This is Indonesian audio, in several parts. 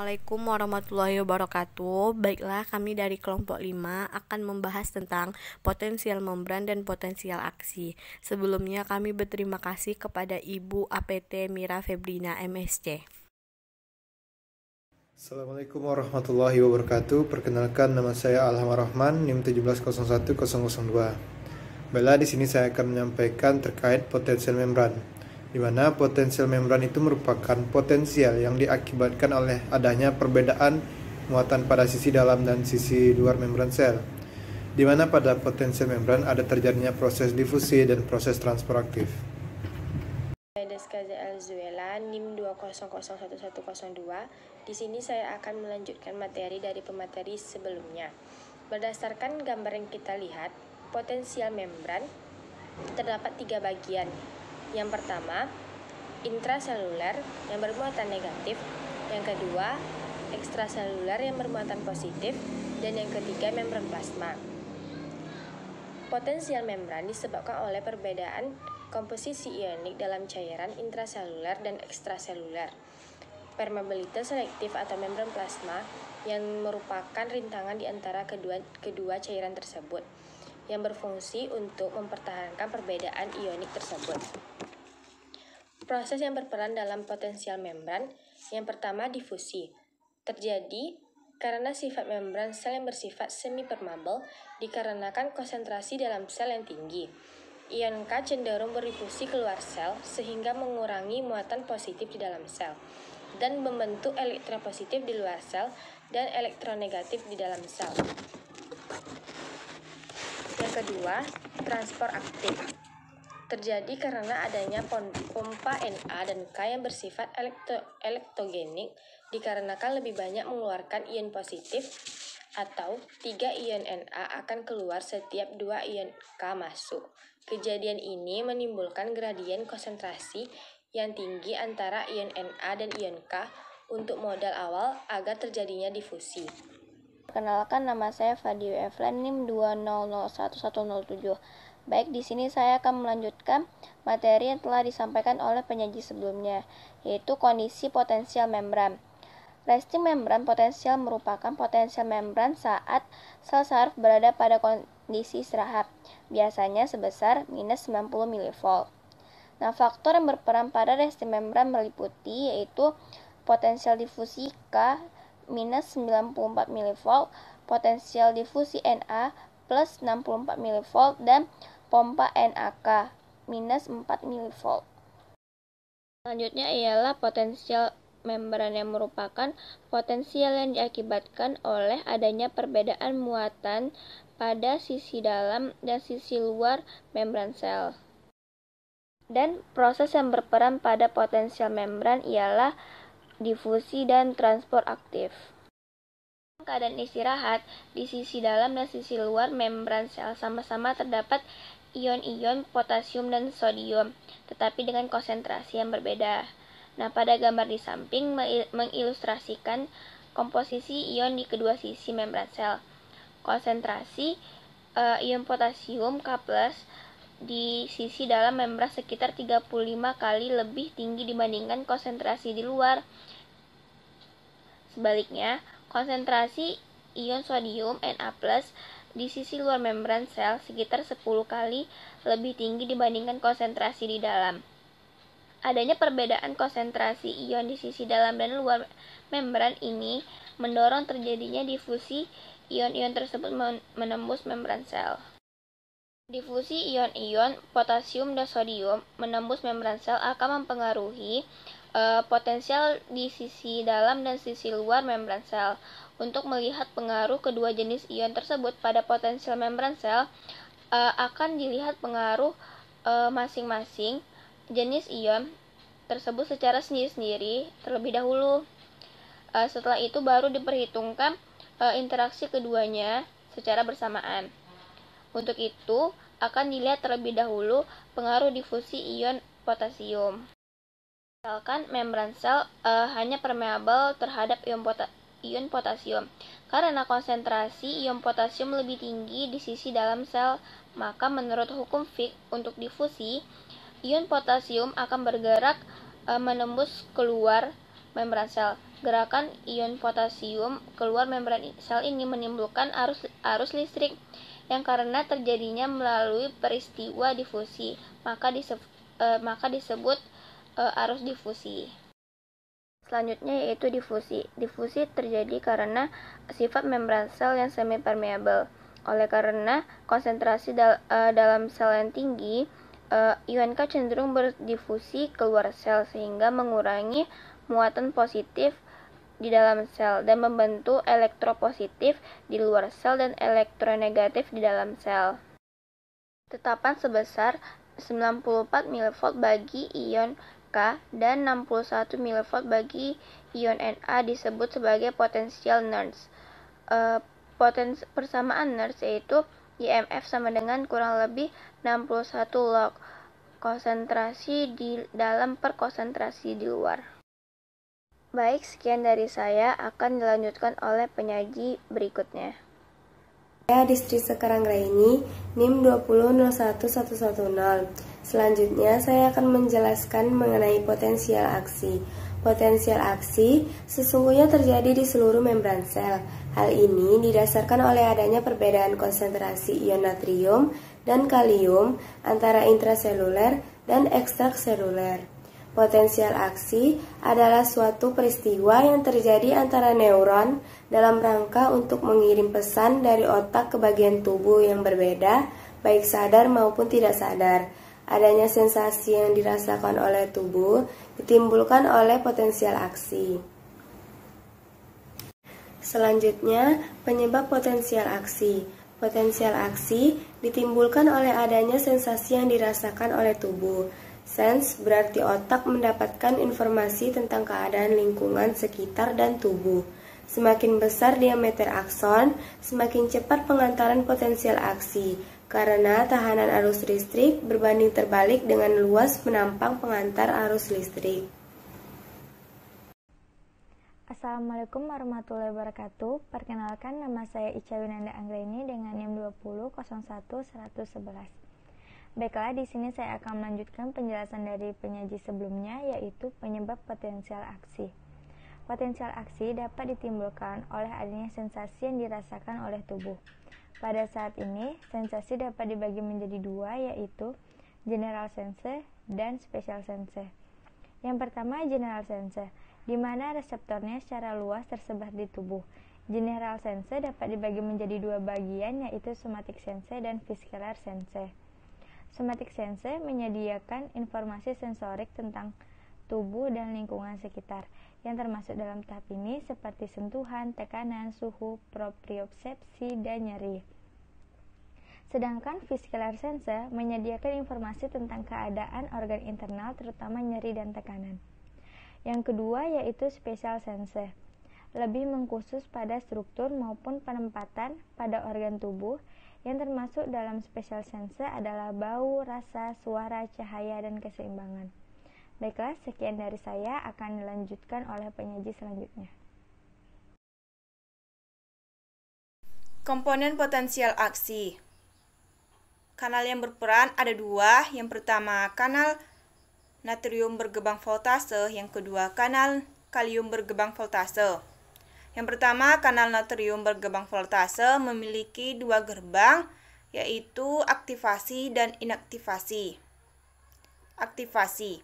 Assalamualaikum warahmatullahi wabarakatuh Baiklah kami dari kelompok 5 akan membahas tentang potensial membran dan potensial aksi Sebelumnya kami berterima kasih kepada Ibu APT Mira Febrina MSC Assalamualaikum warahmatullahi wabarakatuh Perkenalkan nama saya Alhamar Rahman NIM 1701002 Baiklah di sini saya akan menyampaikan terkait potensial membran di mana potensial membran itu merupakan potensial yang diakibatkan oleh adanya perbedaan muatan pada sisi dalam dan sisi luar membran sel, di mana pada potensial membran ada terjadinya proses difusi dan proses transpor aktif. Alzuela NIM 2001102. Di sini saya akan melanjutkan materi dari pemateri sebelumnya. Berdasarkan gambar yang kita lihat, potensial membran terdapat tiga bagian, yang pertama, intraseluler yang bermuatan negatif, yang kedua, ekstraseluler yang bermuatan positif, dan yang ketiga membran plasma. Potensial membran disebabkan oleh perbedaan komposisi ionik dalam cairan intraseluler dan ekstraseluler. Permeabilitas selektif atau membran plasma yang merupakan rintangan di antara kedua, kedua cairan tersebut yang berfungsi untuk mempertahankan perbedaan ionik tersebut. Proses yang berperan dalam potensial membran, yang pertama difusi. Terjadi karena sifat membran sel yang bersifat semi-permeable dikarenakan konsentrasi dalam sel yang tinggi. Ion K cenderung berdifusi keluar sel sehingga mengurangi muatan positif di dalam sel dan membentuk elektron positif di luar sel dan elektron negatif di dalam sel. Yang kedua, transport aktif terjadi karena adanya pompa Na dan K yang bersifat elektro elektrogenik dikarenakan lebih banyak mengeluarkan ion positif atau 3 ion Na akan keluar setiap 2 ion K masuk. Kejadian ini menimbulkan gradien konsentrasi yang tinggi antara ion Na dan ion K untuk modal awal agar terjadinya difusi. Perkenalkan nama saya Fadil Evelyn NIM 2001107. Baik, di sini saya akan melanjutkan materi yang telah disampaikan oleh penyaji sebelumnya, yaitu kondisi potensial membran. Resting membran potensial merupakan potensial membran saat sel saraf berada pada kondisi istirahat, biasanya sebesar minus 90 mV. Nah, faktor yang berperan pada resting membran meliputi yaitu potensial difusi K minus 94 mV, potensial difusi Na plus 64 mV dan pompa NAK minus 4 mV. Selanjutnya ialah potensial membran yang merupakan potensial yang diakibatkan oleh adanya perbedaan muatan pada sisi dalam dan sisi luar membran sel. Dan proses yang berperan pada potensial membran ialah difusi dan transport aktif keadaan istirahat, di sisi dalam dan sisi luar membran sel sama-sama terdapat ion-ion potasium dan sodium, tetapi dengan konsentrasi yang berbeda. Nah, pada gambar di samping mengilustrasikan komposisi ion di kedua sisi membran sel. Konsentrasi uh, ion potasium K+ di sisi dalam membran sekitar 35 kali lebih tinggi dibandingkan konsentrasi di luar. Sebaliknya, Konsentrasi ion sodium Na+ di sisi luar membran sel sekitar 10 kali lebih tinggi dibandingkan konsentrasi di dalam. Adanya perbedaan konsentrasi ion di sisi dalam dan luar membran ini mendorong terjadinya difusi ion-ion tersebut menembus membran sel. Difusi ion-ion potasium dan sodium menembus membran sel akan mempengaruhi uh, potensial di sisi dalam dan sisi luar membran sel. Untuk melihat pengaruh kedua jenis ion tersebut pada potensial membran sel, uh, akan dilihat pengaruh eh, masing-masing uh, jenis ion tersebut secara sendiri-sendiri terlebih dahulu. Uh, setelah itu baru diperhitungkan uh, interaksi keduanya secara bersamaan. Untuk itu, akan dilihat terlebih dahulu pengaruh difusi ion potasium. Misalkan membran sel uh, hanya permeabel terhadap ion, pota ion potasium. Karena konsentrasi ion potasium lebih tinggi di sisi dalam sel, maka menurut hukum Fick untuk difusi, ion potasium akan bergerak uh, menembus keluar membran sel. Gerakan ion potasium keluar membran sel ini menimbulkan arus arus listrik yang karena terjadinya melalui peristiwa difusi, maka disebut, uh, eh, maka disebut e, arus difusi. Selanjutnya yaitu difusi. Difusi terjadi karena sifat membran sel yang semi permeabel. Oleh karena konsentrasi dal e, dalam sel yang tinggi, e, eh, ion K cenderung berdifusi keluar sel sehingga mengurangi muatan positif di dalam sel dan membentuk elektropositif di luar sel dan elektronegatif di dalam sel. Tetapan sebesar 94 mV bagi ion K dan 61 mV bagi ion Na disebut sebagai potensial Nernst. E, potens persamaan Nernst yaitu IMF sama dengan kurang lebih 61 log konsentrasi di dalam per konsentrasi di luar. Baik, sekian dari saya akan dilanjutkan oleh penyaji berikutnya. Saya Distri sekarang ini NIM 2001110. Selanjutnya, saya akan menjelaskan mengenai potensial aksi. Potensial aksi sesungguhnya terjadi di seluruh membran sel. Hal ini didasarkan oleh adanya perbedaan konsentrasi ion natrium dan kalium antara intraseluler dan ekstraseluler. Potensial aksi adalah suatu peristiwa yang terjadi antara neuron dalam rangka untuk mengirim pesan dari otak ke bagian tubuh yang berbeda, baik sadar maupun tidak sadar adanya sensasi yang dirasakan oleh tubuh ditimbulkan oleh potensial aksi. Selanjutnya, penyebab potensial aksi. Potensial aksi ditimbulkan oleh adanya sensasi yang dirasakan oleh tubuh. Sense berarti otak mendapatkan informasi tentang keadaan lingkungan sekitar dan tubuh. Semakin besar diameter akson, semakin cepat pengantaran potensial aksi karena tahanan arus listrik berbanding terbalik dengan luas penampang pengantar arus listrik. Assalamualaikum warahmatullahi wabarakatuh. Perkenalkan nama saya Ica Winanda Anggreni dengan NIM 2001111. Baiklah, di sini saya akan melanjutkan penjelasan dari penyaji sebelumnya yaitu penyebab potensial aksi. Potensial aksi dapat ditimbulkan oleh adanya sensasi yang dirasakan oleh tubuh. Pada saat ini, sensasi dapat dibagi menjadi dua, yaitu general sense dan special sense. Yang pertama, general sense, di mana reseptornya secara luas tersebar di tubuh. General sense dapat dibagi menjadi dua bagian, yaitu somatic sense dan visceral sense. Somatic sense menyediakan informasi sensorik tentang tubuh dan lingkungan sekitar yang termasuk dalam tahap ini seperti sentuhan, tekanan, suhu, propriosepsi, dan nyeri. Sedangkan vascular sensor menyediakan informasi tentang keadaan organ internal terutama nyeri dan tekanan. Yang kedua yaitu spesial sensor. Lebih mengkhusus pada struktur maupun penempatan pada organ tubuh yang termasuk dalam spesial sensor adalah bau, rasa, suara, cahaya, dan keseimbangan. Baiklah, sekian dari saya akan dilanjutkan oleh penyaji selanjutnya. Komponen potensial aksi Kanal yang berperan ada dua, yang pertama kanal natrium bergebang voltase, yang kedua kanal kalium bergebang voltase. Yang pertama, kanal natrium bergebang voltase memiliki dua gerbang, yaitu aktivasi dan inaktivasi. Aktivasi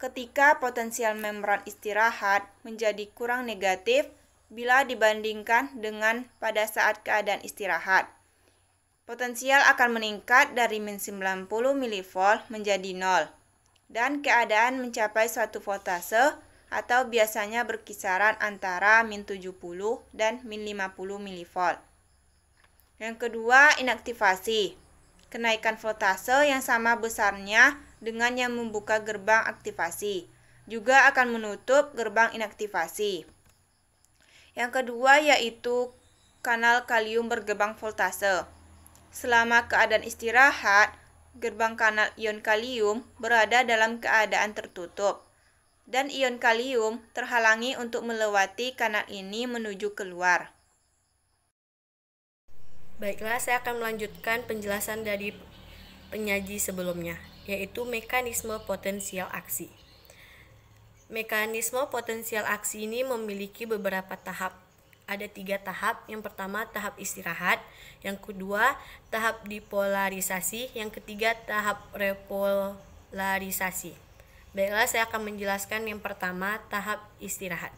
ketika potensial membran istirahat menjadi kurang negatif bila dibandingkan dengan pada saat keadaan istirahat. Potensial akan meningkat dari min 90 mV menjadi 0 dan keadaan mencapai suatu voltase atau biasanya berkisaran antara min 70 dan min 50 mV Yang kedua, inaktivasi. Kenaikan voltase yang sama besarnya dengan yang membuka gerbang aktivasi, juga akan menutup gerbang inaktivasi. Yang kedua yaitu kanal kalium bergerbang voltase. Selama keadaan istirahat, gerbang kanal ion kalium berada dalam keadaan tertutup dan ion kalium terhalangi untuk melewati kanal ini menuju keluar. Baiklah, saya akan melanjutkan penjelasan dari penyaji sebelumnya yaitu mekanisme potensial aksi. Mekanisme potensial aksi ini memiliki beberapa tahap. Ada tiga tahap. Yang pertama tahap istirahat, yang kedua tahap dipolarisasi, yang ketiga tahap repolarisasi. Baiklah, saya akan menjelaskan yang pertama tahap istirahat.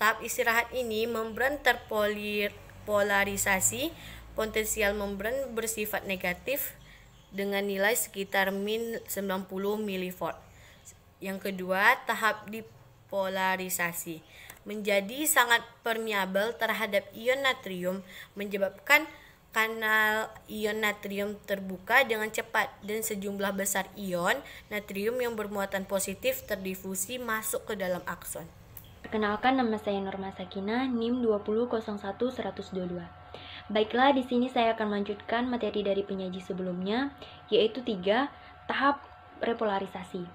Tahap istirahat ini membran terpolarisasi, potensial membran bersifat negatif, dengan nilai sekitar min 90 milivolt. Yang kedua, tahap dipolarisasi menjadi sangat permeabel terhadap ion natrium menyebabkan kanal ion natrium terbuka dengan cepat dan sejumlah besar ion natrium yang bermuatan positif terdifusi masuk ke dalam akson. Perkenalkan nama saya Norma Sakina, NIM 2001122. Baiklah, di sini saya akan lanjutkan materi dari penyaji sebelumnya, yaitu tiga tahap repolarisasi,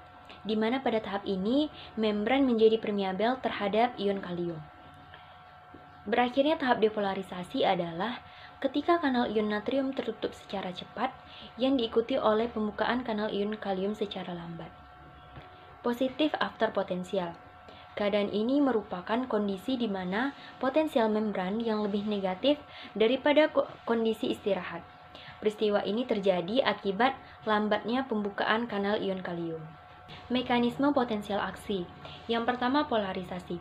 di mana pada tahap ini membran menjadi permeabel terhadap ion kalium. Berakhirnya tahap depolarisasi adalah ketika kanal ion natrium tertutup secara cepat yang diikuti oleh pembukaan kanal ion kalium secara lambat. Positif after potensial Keadaan ini merupakan kondisi di mana potensial membran yang lebih negatif daripada kondisi istirahat. Peristiwa ini terjadi akibat lambatnya pembukaan kanal ion kalium. Mekanisme potensial aksi. Yang pertama polarisasi.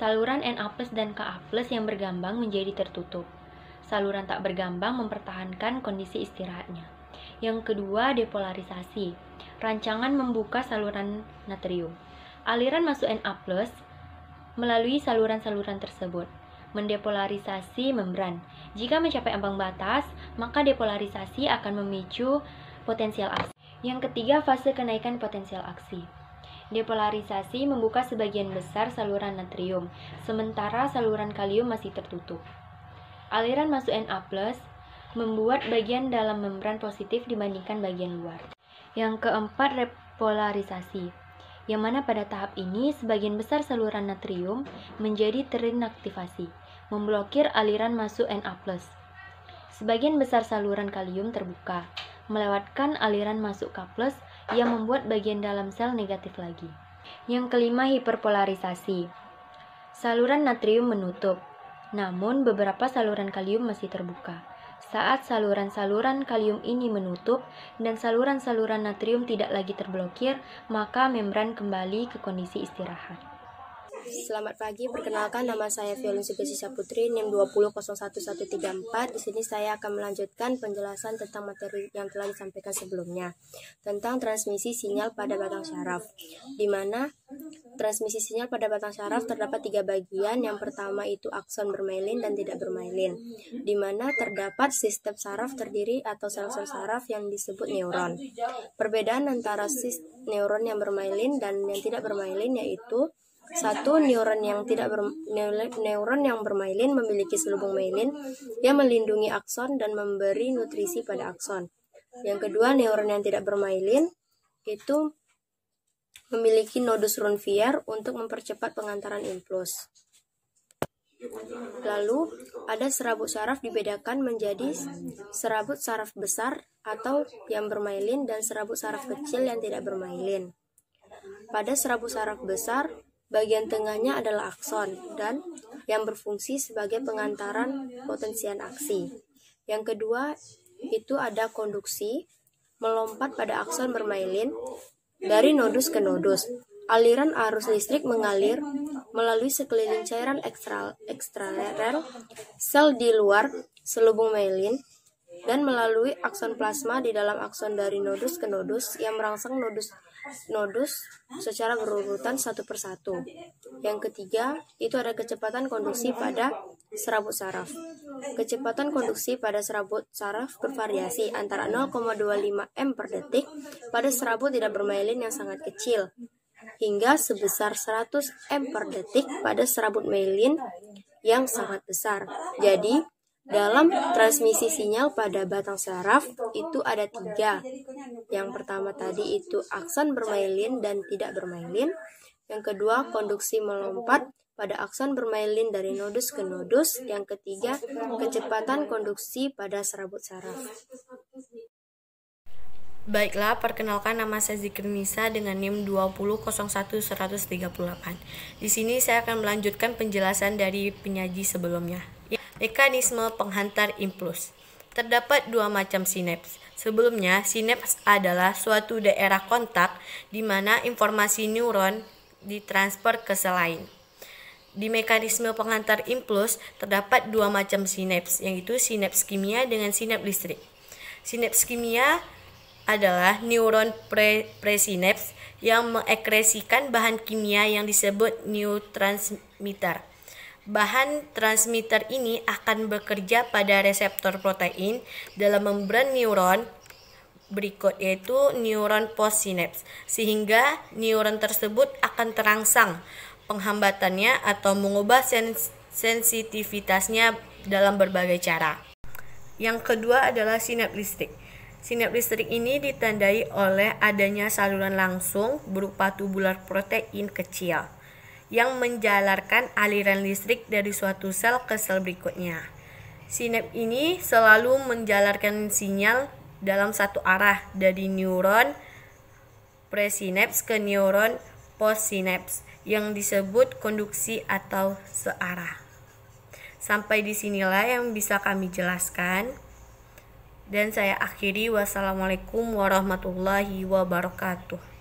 Saluran Na+ plus dan Ka+ plus yang bergambang menjadi tertutup. Saluran tak bergambang mempertahankan kondisi istirahatnya. Yang kedua, depolarisasi. Rancangan membuka saluran natrium aliran masuk Na+, melalui saluran-saluran tersebut. Mendepolarisasi membran. Jika mencapai ambang batas, maka depolarisasi akan memicu potensial aksi. Yang ketiga, fase kenaikan potensial aksi. Depolarisasi membuka sebagian besar saluran natrium, sementara saluran kalium masih tertutup. Aliran masuk Na+, membuat bagian dalam membran positif dibandingkan bagian luar. Yang keempat, repolarisasi yang mana pada tahap ini sebagian besar saluran natrium menjadi terinaktivasi, memblokir aliran masuk Na+. Sebagian besar saluran kalium terbuka, melewatkan aliran masuk K+, yang membuat bagian dalam sel negatif lagi. Yang kelima, hiperpolarisasi. Saluran natrium menutup, namun beberapa saluran kalium masih terbuka. Saat saluran-saluran kalium ini menutup dan saluran-saluran natrium tidak lagi terblokir, maka membran kembali ke kondisi istirahat. Selamat pagi, perkenalkan nama saya Violin Sugesi Saputri, NIM 2001134. Di sini saya akan melanjutkan penjelasan tentang materi yang telah disampaikan sebelumnya, tentang transmisi sinyal pada batang saraf. di mana transmisi sinyal pada batang saraf terdapat tiga bagian. Yang pertama itu akson bermelin dan tidak bermelin. di mana terdapat sistem saraf terdiri atau sel-sel saraf yang disebut neuron. Perbedaan antara sistem neuron yang bermelin dan yang tidak bermelin yaitu satu, neuron yang tidak ber, neuron yang bermailin memiliki selubung mailin yang melindungi akson dan memberi nutrisi pada akson. Yang kedua, neuron yang tidak bermailin itu memiliki nodus runvier untuk mempercepat pengantaran impuls. Lalu, ada serabut saraf dibedakan menjadi serabut saraf besar atau yang bermailin dan serabut saraf kecil yang tidak bermailin. Pada serabut saraf besar, Bagian tengahnya adalah akson dan yang berfungsi sebagai pengantaran potensian aksi. Yang kedua itu ada konduksi melompat pada akson bermailin dari nodus ke nodus. Aliran arus listrik mengalir melalui sekeliling cairan ekstrarel, sel di luar selubung myelin dan melalui akson plasma di dalam akson dari nodus ke nodus yang merangsang nodus nodus secara berurutan satu persatu. Yang ketiga, itu ada kecepatan konduksi pada serabut saraf. Kecepatan konduksi pada serabut saraf bervariasi antara 0,25 m per detik pada serabut tidak bermailin yang sangat kecil hingga sebesar 100 m per detik pada serabut mailin yang sangat besar. Jadi, dalam transmisi sinyal pada batang saraf itu ada tiga. Yang pertama tadi itu akson bermailin dan tidak bermailin. Yang kedua konduksi melompat pada akson bermailin dari nodus ke nodus. Yang ketiga kecepatan konduksi pada serabut saraf. Baiklah, perkenalkan nama saya Zikir Nisa dengan NIM 2001138. Di sini saya akan melanjutkan penjelasan dari penyaji sebelumnya mekanisme penghantar impuls. Terdapat dua macam sinaps. Sebelumnya, sinaps adalah suatu daerah kontak di mana informasi neuron ditransfer ke selain. Di mekanisme penghantar impuls terdapat dua macam sinaps, yaitu sinaps kimia dengan sinaps listrik. Sinaps kimia adalah neuron pre presinaps yang mengekresikan bahan kimia yang disebut neurotransmitter. Bahan transmitter ini akan bekerja pada reseptor protein dalam membran neuron berikut yaitu neuron postsinaps sehingga neuron tersebut akan terangsang penghambatannya atau mengubah sens sensitivitasnya dalam berbagai cara. Yang kedua adalah sinap listrik. Sinap listrik ini ditandai oleh adanya saluran langsung berupa tubular protein kecil yang menjalarkan aliran listrik dari suatu sel ke sel berikutnya. Sinap ini selalu menjalarkan sinyal dalam satu arah dari neuron presinaps ke neuron postsinaps yang disebut konduksi atau searah. Sampai disinilah yang bisa kami jelaskan. Dan saya akhiri wassalamualaikum warahmatullahi wabarakatuh.